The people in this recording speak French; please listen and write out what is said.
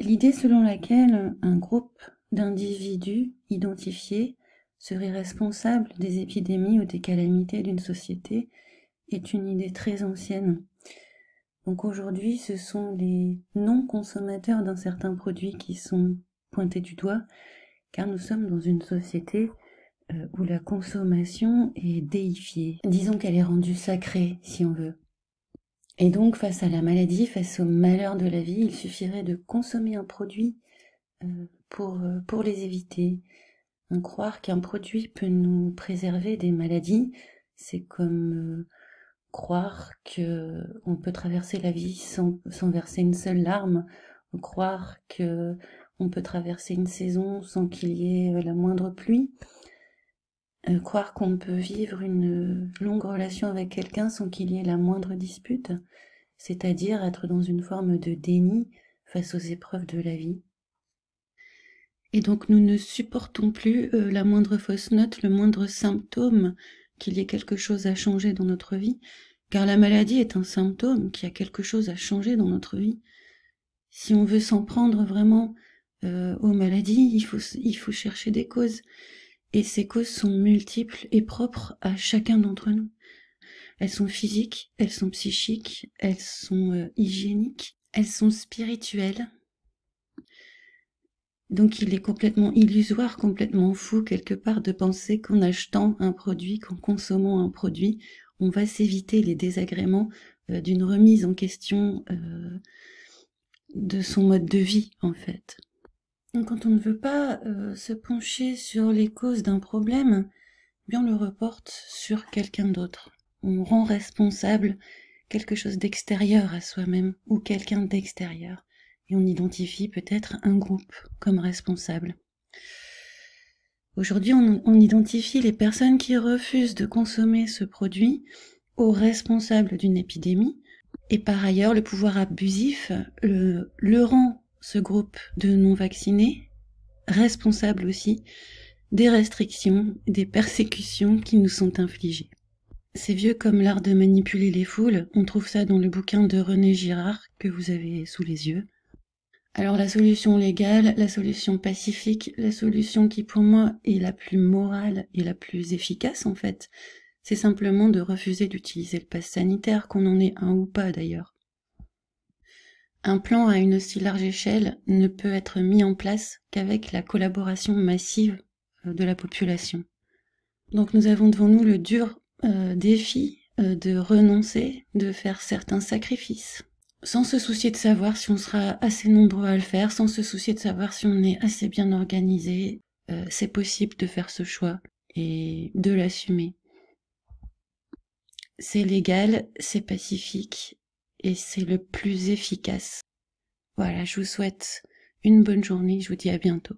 L'idée selon laquelle un groupe d'individus identifiés serait responsable des épidémies ou des calamités d'une société est une idée très ancienne. Donc aujourd'hui, ce sont les non-consommateurs d'un certain produit qui sont pointés du doigt, car nous sommes dans une société euh, où la consommation est déifiée. Disons qu'elle est rendue sacrée, si on veut. Et donc, face à la maladie, face au malheur de la vie, il suffirait de consommer un produit euh, pour, euh, pour les éviter. croire qu'un produit peut nous préserver des maladies, c'est comme euh, croire que on peut traverser la vie sans, sans verser une seule larme, croire que on peut traverser une saison sans qu'il y ait la moindre pluie. Euh, croire qu'on peut vivre une longue relation avec quelqu'un sans qu'il y ait la moindre dispute, c'est-à-dire être dans une forme de déni face aux épreuves de la vie. Et donc nous ne supportons plus euh, la moindre fausse note, le moindre symptôme qu'il y ait quelque chose à changer dans notre vie, car la maladie est un symptôme qui a quelque chose à changer dans notre vie. Si on veut s'en prendre vraiment euh, aux maladies, il faut, il faut chercher des causes et ces causes sont multiples et propres à chacun d'entre nous. Elles sont physiques, elles sont psychiques, elles sont euh, hygiéniques, elles sont spirituelles. Donc il est complètement illusoire, complètement fou quelque part de penser qu'en achetant un produit, qu'en consommant un produit, on va s'éviter les désagréments euh, d'une remise en question euh, de son mode de vie en fait. Quand on ne veut pas euh, se pencher sur les causes d'un problème, eh bien on le reporte sur quelqu'un d'autre. On rend responsable quelque chose d'extérieur à soi-même ou quelqu'un d'extérieur. Et on identifie peut-être un groupe comme responsable. Aujourd'hui, on, identifie les personnes qui refusent de consommer ce produit aux responsables d'une épidémie. Et par ailleurs, le pouvoir abusif le, le rend ce groupe de non-vaccinés, responsable aussi des restrictions, des persécutions qui nous sont infligées. C'est vieux comme l'art de manipuler les foules, on trouve ça dans le bouquin de René Girard que vous avez sous les yeux. Alors la solution légale, la solution pacifique, la solution qui pour moi est la plus morale et la plus efficace en fait, c'est simplement de refuser d'utiliser le pass sanitaire, qu'on en ait un ou pas d'ailleurs. Un plan à une aussi large échelle ne peut être mis en place qu'avec la collaboration massive euh, de la population. Donc nous avons devant nous le dur euh, défi euh, de renoncer, de faire certains sacrifices, sans se soucier de savoir si on sera assez nombreux à le faire, sans se soucier de savoir si on est assez bien organisé. C'est possible de faire ce choix et de l'assumer. C'est légal, c'est pacifique, et c'est le plus efficace. Voilà, je vous souhaite une bonne journée, je vous dis à bientôt.